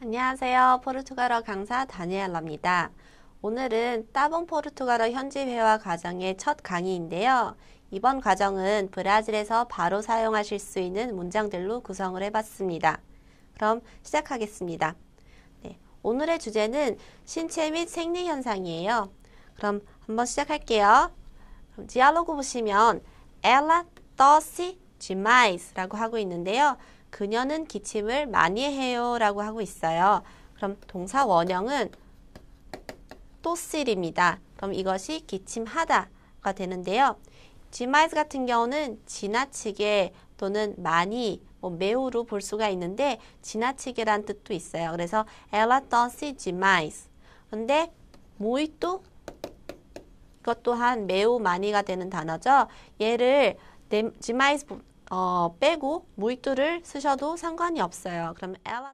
안녕하세요. 포르투갈어 강사 다니엘라입니다. 오늘은 따봉 포르투갈어 현지 회화 과정의 첫 강의인데요. 이번 과정은 브라질에서 바로 사용하실 수 있는 문장들로 구성을 해봤습니다. 그럼 시작하겠습니다. 네, 오늘의 주제는 신체 및 생리 현상이에요. 그럼 한번 시작할게요. 그럼 디알로그 보시면 엘라 더시 지마이스라고 하고 있는데요. 그녀는 기침을 많이 해요 라고 하고 있어요. 그럼 동사 원형은 또쓸입니다. 그럼 이것이 기침하다가 되는데요. 지마이즈 같은 경우는 지나치게 또는 많이 뭐 매우로 볼 수가 있는데 지나치게란 뜻도 있어요. 그래서 ela tosse d m i s 근데 muito 이것 또한 매우 많이가 되는 단어죠. 얘를 demais 어, 빼고 물두를 쓰셔도 상관이 없어요. 그럼 e l